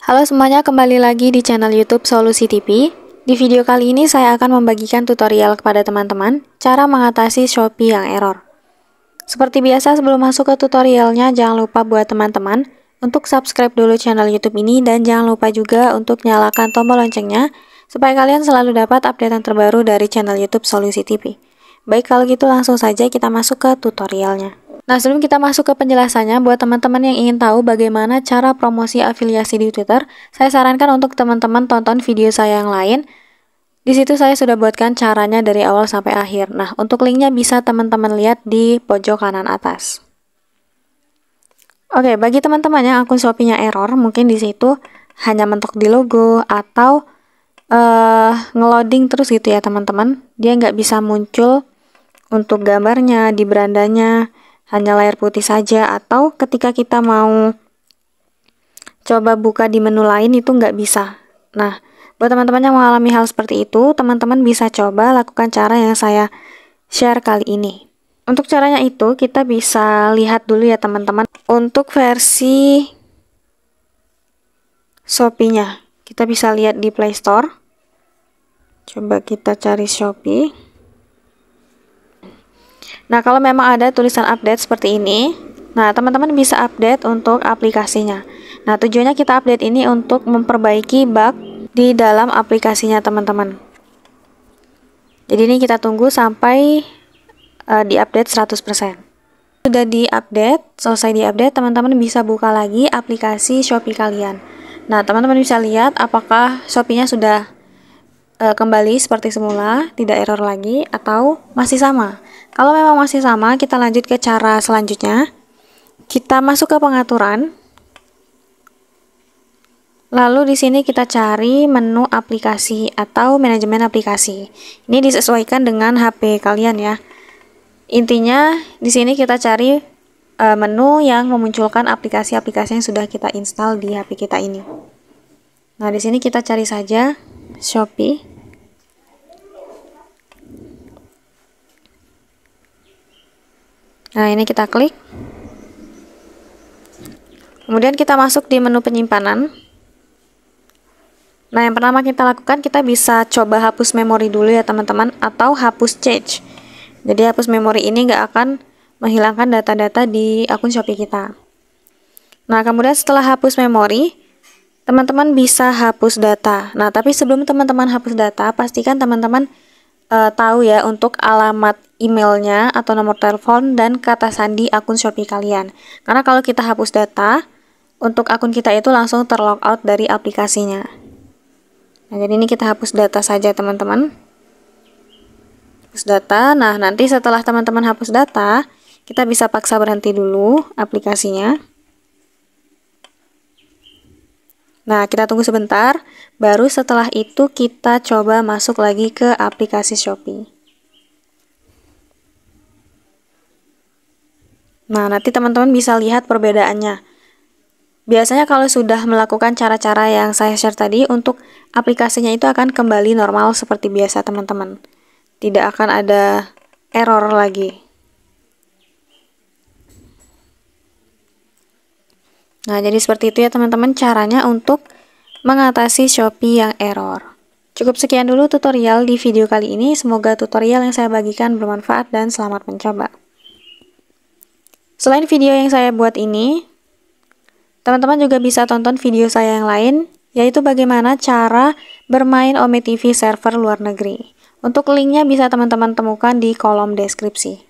Halo semuanya, kembali lagi di channel YouTube Solusi TV. Di video kali ini saya akan membagikan tutorial kepada teman-teman cara mengatasi Shopee yang error. Seperti biasa sebelum masuk ke tutorialnya, jangan lupa buat teman-teman untuk subscribe dulu channel YouTube ini dan jangan lupa juga untuk nyalakan tombol loncengnya supaya kalian selalu dapat yang terbaru dari channel YouTube Solusi TV. Baik kalau gitu langsung saja kita masuk ke tutorialnya. Nah, sebelum kita masuk ke penjelasannya, buat teman-teman yang ingin tahu bagaimana cara promosi afiliasi di Twitter, saya sarankan untuk teman-teman tonton video saya yang lain. Di situ saya sudah buatkan caranya dari awal sampai akhir. Nah, untuk linknya bisa teman-teman lihat di pojok kanan atas. Oke, bagi teman-teman yang akun Shopee-nya error, mungkin di situ hanya mentok di logo atau uh, ngeloading terus gitu ya teman-teman. Dia nggak bisa muncul untuk gambarnya, di berandanya, hanya layar putih saja atau ketika kita mau coba buka di menu lain itu nggak bisa. Nah, buat teman-teman yang mengalami hal seperti itu, teman-teman bisa coba lakukan cara yang saya share kali ini. Untuk caranya itu, kita bisa lihat dulu ya teman-teman. Untuk versi Shopee-nya, kita bisa lihat di Play Store. Coba kita cari Shopee. Nah, kalau memang ada tulisan update seperti ini, nah teman-teman bisa update untuk aplikasinya. Nah, tujuannya kita update ini untuk memperbaiki bug di dalam aplikasinya teman-teman. Jadi ini kita tunggu sampai uh, diupdate 100% sudah diupdate, selesai diupdate, teman-teman bisa buka lagi aplikasi Shopee kalian. Nah, teman-teman bisa lihat apakah Shopee-nya sudah e, kembali seperti semula, tidak error lagi atau masih sama. Kalau memang masih sama, kita lanjut ke cara selanjutnya. Kita masuk ke pengaturan. Lalu di sini kita cari menu aplikasi atau manajemen aplikasi. Ini disesuaikan dengan HP kalian ya. Intinya di sini kita cari e, menu yang memunculkan aplikasi-aplikasi yang sudah kita install di HP kita ini. Nah, di sini kita cari saja Shopee. Nah, ini kita klik. Kemudian kita masuk di menu penyimpanan. Nah, yang pertama kita lakukan, kita bisa coba hapus memori dulu ya teman-teman, atau hapus cache. Jadi hapus memori ini nggak akan menghilangkan data-data di akun Shopee kita. Nah, kemudian setelah hapus memori, teman-teman bisa hapus data. Nah, tapi sebelum teman-teman hapus data, pastikan teman-teman e, tahu ya untuk alamat emailnya atau nomor telepon dan kata sandi akun Shopee kalian. Karena kalau kita hapus data, untuk akun kita itu langsung terlogout dari aplikasinya. Nah, jadi ini kita hapus data saja teman-teman. Hapus data. Nah, nanti setelah teman-teman hapus data, kita bisa paksa berhenti dulu aplikasinya. Nah, kita tunggu sebentar, baru setelah itu kita coba masuk lagi ke aplikasi Shopee. Nah, nanti teman-teman bisa lihat perbedaannya. Biasanya kalau sudah melakukan cara-cara yang saya share tadi, untuk aplikasinya itu akan kembali normal seperti biasa teman-teman. Tidak akan ada error lagi. Nah, jadi seperti itu ya teman-teman caranya untuk mengatasi Shopee yang error. Cukup sekian dulu tutorial di video kali ini. Semoga tutorial yang saya bagikan bermanfaat dan selamat mencoba. Selain video yang saya buat ini, teman-teman juga bisa tonton video saya yang lain, yaitu bagaimana cara bermain Ome TV server luar negeri. Untuk linknya bisa teman-teman temukan di kolom deskripsi.